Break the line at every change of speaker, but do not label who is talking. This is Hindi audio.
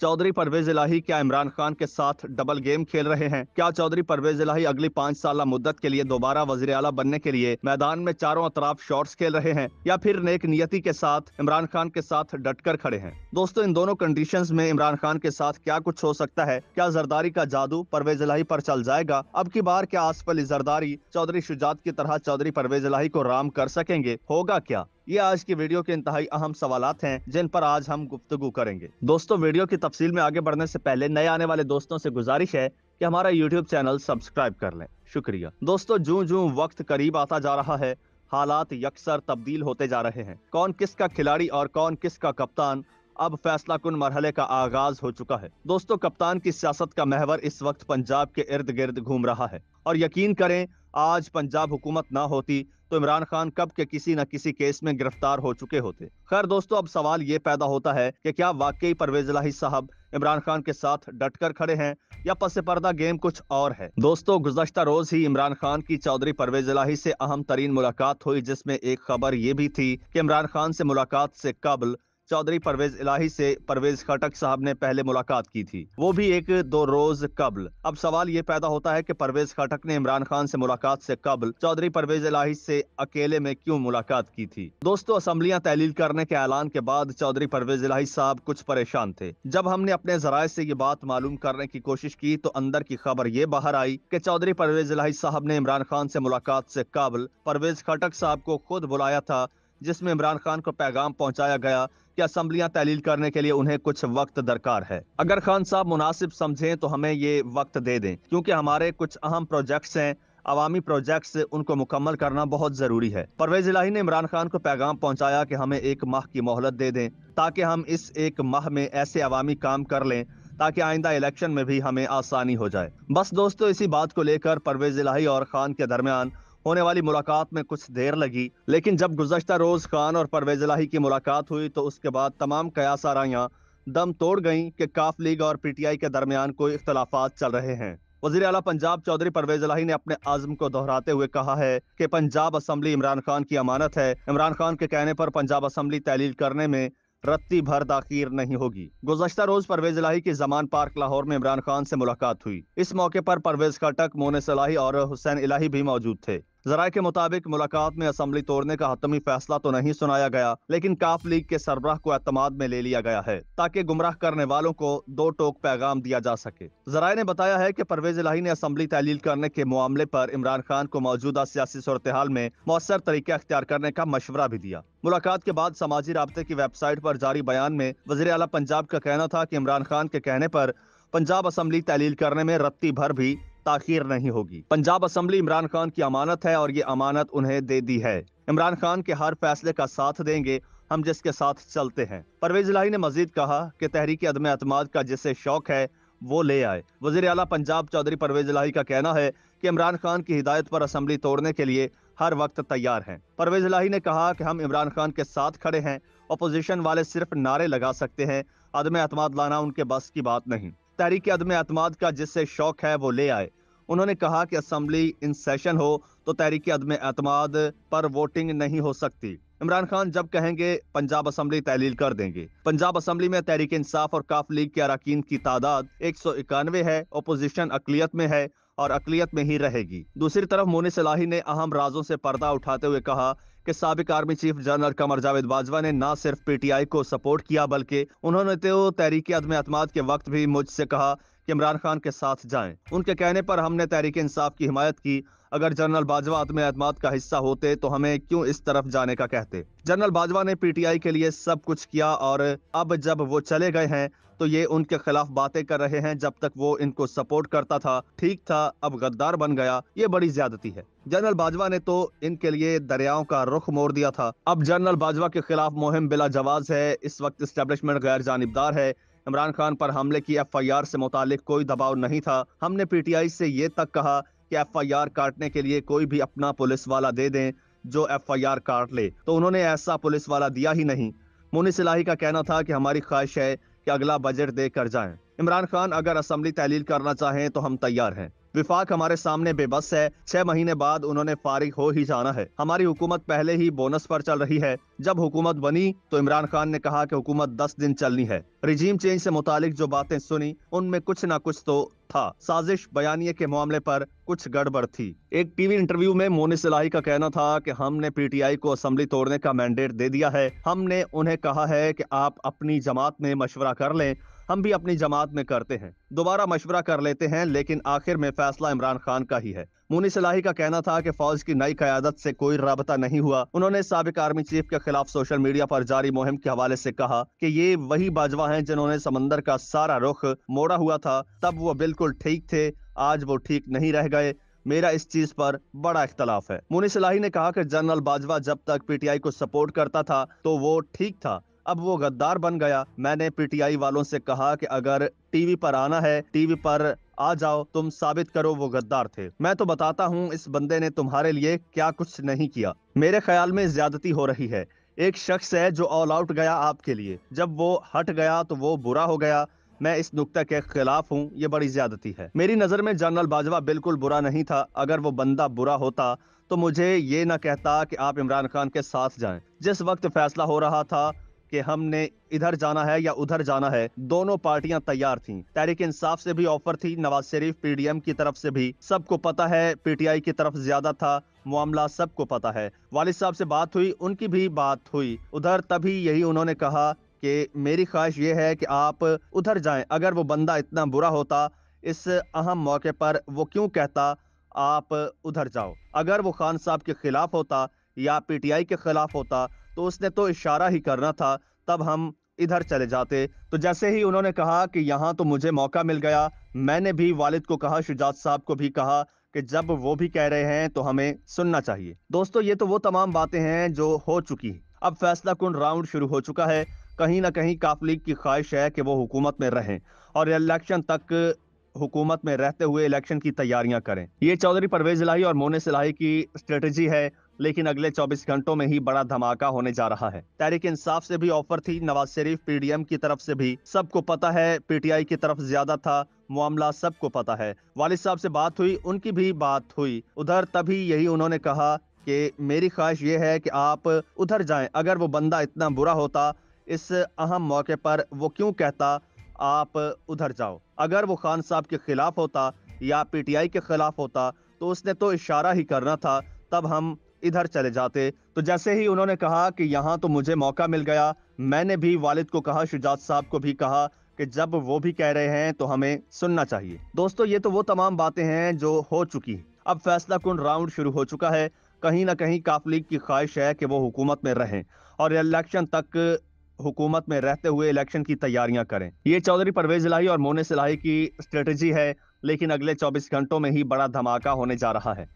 चौधरी परवेज इलाही क्या इमरान खान के साथ डबल गेम खेल रहे हैं क्या चौधरी परवेज इलाही अगली पाँच साल मुद्दत के लिए दोबारा वजी अला बनने के लिए मैदान में चारों अतराफ शॉर्ट्स खेल रहे हैं या फिर नेक नियति के साथ इमरान खान के साथ डटकर खड़े हैं दोस्तों इन दोनों कंडीशन में इमरान खान के साथ क्या कुछ हो सकता है क्या जरदारी का जादू परवेज इलाही आरोप चल जाएगा अब की बार क्या आसफली जरदारी चौधरी शुजात की तरह चौधरी परवेज इलाही को राम कर सकेंगे होगा क्या ये आज की वीडियो के इंतहाई अहम सवाल हैं जिन पर आज हम गुफ्तु करेंगे दोस्तों वीडियो की तफसील में आगे बढ़ने से पहले नए आने वाले दोस्तों से गुजारिश है कि हमारा यूट्यूब चैनल सब्सक्राइब कर लें शुक्रिया दोस्तों जू जू वक्त करीब आता जा रहा है हालात यकसर तब्दील होते जा रहे हैं कौन किसका खिलाड़ी और कौन किसका कप्तान अब फैसला कुन मरहले का आगाज हो चुका है दोस्तों कप्तान की सियासत का महवर इस वक्त पंजाब के इर्द गिर्द घूम रहा है और यकीन करें आज पंजाब हुकूमत ना होती तो इमरान खान कब के किसी न किसी केस में गिरफ्तार हो चुके होते खैर दोस्तों अब सवाल ये पैदा होता है कि क्या वाकई परवेज लाही साहब इमरान खान के साथ डटकर खड़े हैं या पस पर्दा गेम कुछ और है दोस्तों गुजशत रोज ही इमरान खान की चौधरी परवेज लाही से अहम तरीन मुलाकात हुई जिसमें एक खबर ये भी थी कि इमरान खान से मुलाकात से कबल चौधरी परवेज इलाही से परवेज खटक साहब ने पहले मुलाकात की थी वो भी एक दो रोज कबल अब सवाल ये पैदा होता है कि परवेज खटक ने इमरान खान से मुलाकात से कबल चौधरी परवेज इलाही से अकेले में क्यों मुलाकात की थी दोस्तों असम्बलियाँ तहलील करने के ऐलान के बाद चौधरी परवेज इलाही साहब कुछ परेशान थे जब हमने अपने जराये से ये बात मालूम करने की कोशिश की तो अंदर की खबर ये बाहर आई की चौधरी परवेज इलाही साहब ने इमरान खान से मुलाकात से कबल परवेज खटक साहब को खुद बुलाया था जिसमें इमरान खान को पैगाम पहुंचाया गया कि असम्बलियां तहलील करने के लिए उन्हें कुछ वक्त दरकार है अगर खान साहब मुनासिब समझें तो हमें ये वक्त दे दें क्योंकि हमारे कुछ अहम प्रोजेक्ट्स हैं अवामी प्रोजेक्ट्स उनको मुकम्मल करना बहुत ज़रूरी है परवेज इलाही ने इमरान खान को पैगाम पहुँचाया कि हमें एक माह की मोहलत दे दें ताकि हम इस एक माह में ऐसे अवामी काम कर लें ताकि आइंदा इलेक्शन में भी हमें आसानी हो जाए बस दोस्तों इसी बात को लेकर परवेज इलाही और खान के दरमियान होने वाली मुलाकात में कुछ देर लगी लेकिन जब गुजशत रोज खान और परवेज लाही की मुलाकात हुई तो उसके बाद तमाम कयास आराइयाँ दम तोड़ गईं कि काफ लीग और पीटीआई के दरमियान कोई इख्तलाफ चल रहे हैं वजीर अला पंजाब चौधरी परवेज लाही ने अपने आजम को दोहराते हुए कहा है कि पंजाब असम्बली इमरान खान की अमानत है इमरान खान के कहने पर पंजाब असम्बली तहलील करने में रत्ती भर दाखिर नहीं होगी गुजशत रोज परवेज लाही की जमान पार्क लाहौर में इमरान खान से मुलाकात हुई इस मौके पर परवेज खटक मोने सलाही और हुसैन इलाही भी मौजूद थे जराये के मुताबिक मुलाकात में असम्बली तोड़ने का हतमी फैसला तो नहीं सुनाया गया लेकिन काफ लीग के सरबराह को अतमाद में ले लिया गया है ताकि गुमराह करने वालों को दो टोक पैगाम दिया जा सके जराये ने बताया है की परवेज लाही ने असम्बली तहलील करने के मामले आरोप इमरान खान को मौजूदा सियासी सूरत हाल में मौसर तरीका अख्तियार करने का मशवरा भी दिया मुलाकात के बाद समाजी रबते की वेबसाइट आरोप जारी बयान में वजी अला पंजाब का कहना था की इमरान खान के कहने आरोप पंजाब असम्बली तहलील करने में रत्ती भर भी ताखिर नहीं होगी पंजाब असम्बली इमरान खान की अमानत है और ये अमानत उन्हें दे दी है इमरान खान के हर फैसले का साथ देंगे हम जिसके साथ चलते हैं परवेज लाही ने मजीद कहा कि तहरीक अदम अतमाद का जिसे शौक है वो ले आए वजीर अला पंजाब चौधरी परवेज लाही का कहना है कि इमरान खान की हिदायत पर असम्बली तोड़ने के लिए हर वक्त तैयार हैं परवेज लाही ने कहा कि हम इमरान खान के साथ खड़े हैं अपोजिशन वाले सिर्फ नारे लगा सकते हैं अदम अतमाद लाना उनके बस की बात नहीं तहरीक अदम अतमाद का जिससे शौक है वो ले आए उन्होंने कहा कि असम्बली इन सेशन हो तो तहरीक अदम अतमाद पर वोटिंग नहीं हो सकती इमरान खान जब कहेंगे पंजाब असम्बली तहलील कर देंगे पंजाब असम्बली में तहरीक इंसाफ और काफ लीग के अरकान की तादाद एक सौ इक्यानवे है अपोजिशन अकलीत में है और अकलीत में ही रहेगी दूसरी तरफ मोनी सलाही ने अहम राजों से पर्दा उठाते हुए कहा कि सबक army chief general Qamar Javed Bajwa ने न सिर्फ पीटीआई को सपोर्ट किया बल्कि उन्होंने तो तहरीक अदम अतमाद के वक्त भी मुझसे कहा कि इमरान खान के साथ जाएं। उनके कहने पर हमने तहरीक इंसाफ की हिमायत की अगर जनरल बाजवा आत्म एतमाद का हिस्सा होते तो हमें क्यों इस तरफ जाने का कहते जनरल बाजवा ने पीटीआई के लिए सब कुछ किया और अब जब वो चले गए हैं तो ये उनके खिलाफ बातें कर रहे हैं जब तक वो इनको सपोर्ट करता था ठीक था अब गद्दार बन गया ये बड़ी ज्यादती है जनरल बाजवा ने तो इनके लिए दरियाओं का रुख मोड़ दिया था अब जनरल बाजवा के खिलाफ मुहिम बिला जवाज है इस वक्त स्टेब्लिशमेंट गैर जानबदार है इमरान खान पर हमले की एफआईआर से मुतालिक कोई दबाव नहीं था हमने पीटीआई से ये तक कहा कि एफआईआर काटने के लिए कोई भी अपना पुलिस वाला दे दें जो एफआईआर काट ले तो उन्होंने ऐसा पुलिस वाला दिया ही नहीं मुनि सिलाही का कहना था कि हमारी ख्वाहिश है कि अगला बजट दे कर जाएं इमरान खान अगर असम्बली तहलील करना चाहें तो हम तैयार हैं विफाक हमारे सामने बेबस है छह महीने बाद उन्होंने फारिग हो ही जाना है हमारी हुकूमत पहले ही बोनस पर चल रही है जब हुकूमत बनी तो इमरान खान ने कहा कि हुकूमत दस दिन चलनी है रिजीम चेंज से मुतालिक जो बातें सुनी उनमें कुछ ना कुछ तो था साजिश बयानिए के मामले पर कुछ गड़बड़ थी एक टीवी इंटरव्यू में मोनी सिलाही का कहना था कि हमने पीटीआई को असम्बली तोड़ने का मैंडेट दे दिया है हमने उन्हें कहा है कि आप अपनी जमात में मशवरा कर लें हम भी अपनी जमात में करते हैं दोबारा मशवरा कर लेते हैं लेकिन आखिर में फैसला इमरान खान का ही है मुनी सलाही का कहना था कि फौज की नई क्यादत से कोई रबता नहीं हुआ उन्होंने सबक आर्मी चीफ के खिलाफ सोशल मीडिया पर जारी मुहिम के हवाले से कहा कि ये वही बाजवा हैं जिन्होंने समंदर का सारा रुख मोड़ा हुआ था तब वो बिल्कुल ठीक थे आज वो ठीक नहीं रह गए मेरा इस चीज पर बड़ा इख्तलाफ है मुनी सलाही ने कहा कि जनरल बाजवा जब तक पीटीआई को सपोर्ट करता था तो वो ठीक था अब वो गद्दार बन गया मैंने पीटीआई वालों से कहा कि अगर टीवी पर आना है टीवी पर आ जाओ तुम साबित करो वो गद्दार थे मैं तो बताता हूँ इस बंदे ने तुम्हारे लिए क्या कुछ नहीं किया मेरे ख्याल में ज्यादती हो रही है एक शख्स है जो ऑल आउट गया आपके लिए जब वो हट गया तो वो बुरा हो गया मैं इस नुकता के खिलाफ हूँ ये बड़ी ज्यादती है मेरी नज़र में जनरल बाजवा बिल्कुल बुरा नहीं था अगर वो बंदा बुरा होता तो मुझे ये ना कहता कि आप इमरान खान के साथ जाएं जिस वक्त फैसला हो रहा था कि हमने इधर जाना है या उधर जाना है दोनों पार्टियां तैयार थीं तहरीक इंसाफ से भी ऑफर थी नवाज शरीफ पीडीएम की तरफ से भी सबको पता है पीटीआई की तरफ ज्यादा था मामला सबको पता है वालिद साहब से बात हुई उनकी भी बात हुई उधर तभी यही उन्होंने कहा कि मेरी ख्वाहिश ये है कि आप उधर जाए अगर वो बंदा इतना बुरा होता इस अहम मौके पर वो क्यों कहता आप उधर जाओ अगर वो खान साहब के खिलाफ होता या पीटीआई के खिलाफ होता तो उसने तो इशारा ही करना था तब हम इधर चले जाते तो जैसे ही उन्होंने कहा कि यहाँ तो मुझे मौका मिल गया मैंने भी वालिद को कहा शुजात साहब को भी कहा कि जब वो भी कह रहे हैं तो हमें सुनना चाहिए दोस्तों ये तो वो तमाम बातें हैं जो हो चुकी हैं अब फैसला कुन राउंड शुरू हो चुका है कहीं ना कहीं काफ लीग की ख्वाहिश है कि वो हुकूमत में रहें और इलेक्शन तक हुकूमत में रहते हुए इलेक्शन की तैयारियां करें ये चौधरी परवेज लाही और मोने सलाही की स्ट्रेटजी है लेकिन अगले 24 घंटों में ही बड़ा धमाका होने जा रहा है तहरीक इंसाफ से भी ऑफर थी नवाज शरीफ पीडीएम की तरफ से भी सबको पता है पीटीआई की तरफ ज्यादा था मामला सबको पता है वालिद साहब से बात हुई उनकी भी बात हुई उधर तभी यही उन्होंने कहा कि मेरी ख्वाहिश ये है कि आप उधर जाएं अगर वो बंदा इतना बुरा होता इस अहम मौके पर वो क्यों कहता आप उधर जाओ अगर वो खान साहब के खिलाफ होता या पीटीआई के खिलाफ होता तो उसने तो इशारा ही करना था तब हम इधर चले जाते तो जैसे ही उन्होंने कहा कि यहाँ तो मुझे मौका मिल गया मैंने भी वालिद को कहा शुजात साहब को भी कहा कि जब वो भी कह रहे हैं तो हमें सुनना चाहिए दोस्तों ये तो वो तमाम बातें हैं जो हो चुकी अब फैसला कुन राउंड शुरू हो चुका है कहीं ना कहीं काफ लीग की ख्वाहिश है कि वो हुकूमत में रहें और इलेक्शन तक हुकूमत में रहते हुए इलेक्शन की तैयारियां करें ये चौधरी परवेज इलाही और मोने सिलाही की स्ट्रेटजी है लेकिन अगले 24 घंटों में ही बड़ा धमाका होने जा रहा है